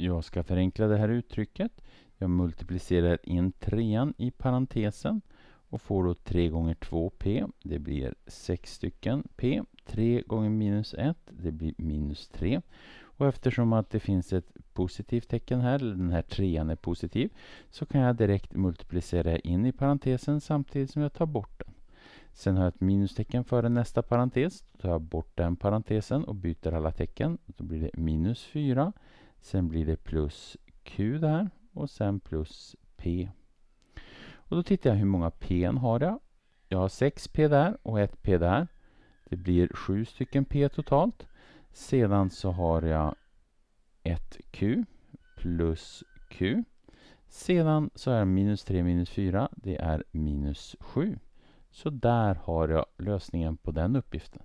Jag ska förenkla det här uttrycket. Jag multiplicerar in trean i parentesen och får då 3 gånger 2p. Det blir 6 stycken p. 3 gånger minus 1, det blir minus 3. Och eftersom att det finns ett positivt tecken här, eller den här trean är positiv, så kan jag direkt multiplicera in i parentesen samtidigt som jag tar bort den. Sen har jag ett minustecken före nästa parentes. Då tar jag bort den parentesen och byter alla tecken. Då blir det minus 4 Sen blir det plus Q där och sen plus P. Och då tittar jag hur många P har jag. Jag har 6 P där och 1 P där. Det blir 7 stycken P totalt. Sedan så har jag 1Q plus Q. Sedan så är minus 3 minus 4, det är minus 7. Så där har jag lösningen på den uppgiften.